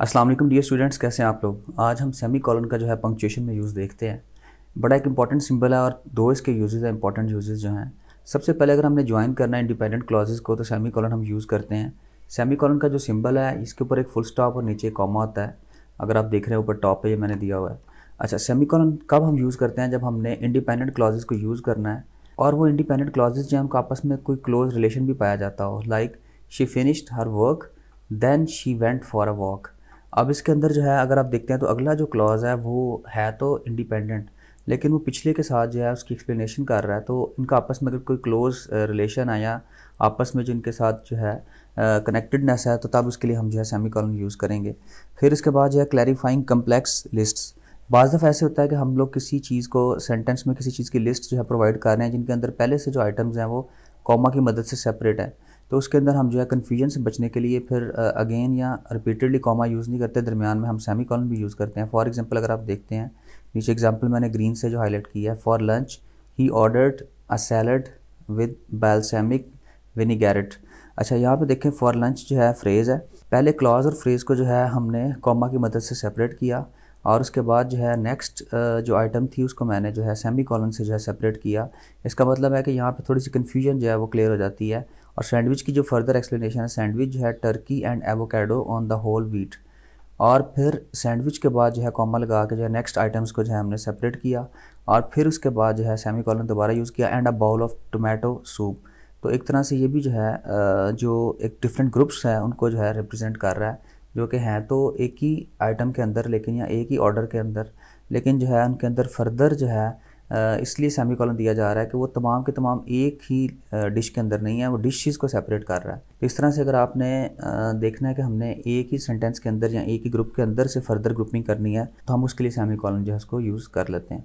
Aslam D dear students कैसे हैं आप लोग आज हम सेमी कॉलन का जो है पंक्चुएशन में यूज़ देखते हैं बड़ा एक इंपॉर्टेंट सिंबल है और दो इसके यूजेज़ हैं इंपॉर्टेंट यूजेज़ जो हैं सबसे पहले अगर हमने ज्वाइन करना है इंडिपेंडेंट क्लॉजेज़ को तो सेमी कॉलन हम यूज़ करते हैं सेमी कॉलन का जो सिंबल है इसके ऊपर एक फुल स्टॉप और नीचे कॉमा होता है अगर आप देख रहे हैं ऊपर टॉप पे ये मैंने दिया हुआ है अच्छा सेमी कॉलन कब हम यूज़ करते हैं जब हमने इंडिपेंडेंट क्लॉजेज़ को यूज़ करना है और वो इंडिपेंडेंट क्लॉजेज़ जो हैं आपस में कोई क्लोज रिलेशन भी पाया जाता हो like she finished her work then she went for a walk अब इसके अंदर जो है अगर आप देखते हैं तो अगला जो क्लॉज़ है वो है तो इंडिपेंडेंट लेकिन वो पिछले के साथ जो है उसकी एक्सप्लेनेशन कर रहा है तो इनका आपस में अगर कोई क्लोज रिलेशन आया आपस में जिनके साथ जो है कनेक्टेडनेस है तो तब उसके लिए हम जो है सेमी कॉलन यूज़ करेंगे फिर इसके बाद जो है क्लैरिफाइंग कम्प्लेक्स लिस्ट बाज़ दफ़ा ऐसे होता है कि हम लोग किसी चीज़ को सेंटेंस में किसी चीज़ की लिस्ट जो है प्रोवाइड कर रहे हैं जिनके अंदर पहले से जो आइटम्स हैं वो कॉमा की मदद से सेपरेट हैं तो उसके अंदर हम जो है कन्फ्यूजन से बचने के लिए फिर अगेन या रिपीटेडली कॉमा यूज़ नहीं करते दरमियान में हम सेमी कॉलन भी यूज़ करते हैं फॉर एग्जाम्पल अगर आप देखते हैं नीचे एग्जाम्पल मैंने ग्रीन से जो हाईलाइट किया है for lunch he ordered a salad with balsamic vinaigrette अच्छा यहाँ पे देखें फॉर लंच जो है फ्रेज़ है पहले क्लॉज और फ्रेज़ को जो है हमने कॉमा की मदद से सेपरेट किया और उसके बाद जो है नेक्स्ट जो आइटम थी उसको मैंने जो है सेमी कॉलन से जो है सेपरेट किया इसका मतलब है कि यहाँ पे थोड़ी सी कन्फ्यूजन जो है वो क्लियर हो जाती है और सैंडविच की जो फर्दर एक्सप्लेनेशन है सैंडविच जो है turkey and avocado on the whole wheat और फिर सैंडविच के बाद जो है कॉमा लगा के जो है नेक्स्ट आइटम्स को जो है हमने सेपरेट किया और फिर उसके बाद जो है सेमी कॉलन दोबारा यूज़ किया and a bowl of tomato soup तो एक तरह से ये भी जो है जो एक डिफरेंट ग्रुप्स हैं उनको जो है रिप्रेजेंट कर रहा है जो कि हैं तो एक ही आइटम के अंदर लेकिन या एक ही ऑर्डर के अंदर लेकिन जो है उनके अंदर फर्दर जो है इसलिए सेमी कॉलन दिया जा रहा है कि वो तमाम के तमाम एक ही डिश के अंदर नहीं है वो डिशेस को सेपरेट कर रहा है तो इस तरह से अगर आपने देखना है कि हमने एक ही सेंटेंस के अंदर या एक ही ग्रुप के अंदर से फर्दर ग्रुपिंग करनी है तो हम उसके लिए सेमी कॉलन जो है उसको यूज़ कर लेते हैं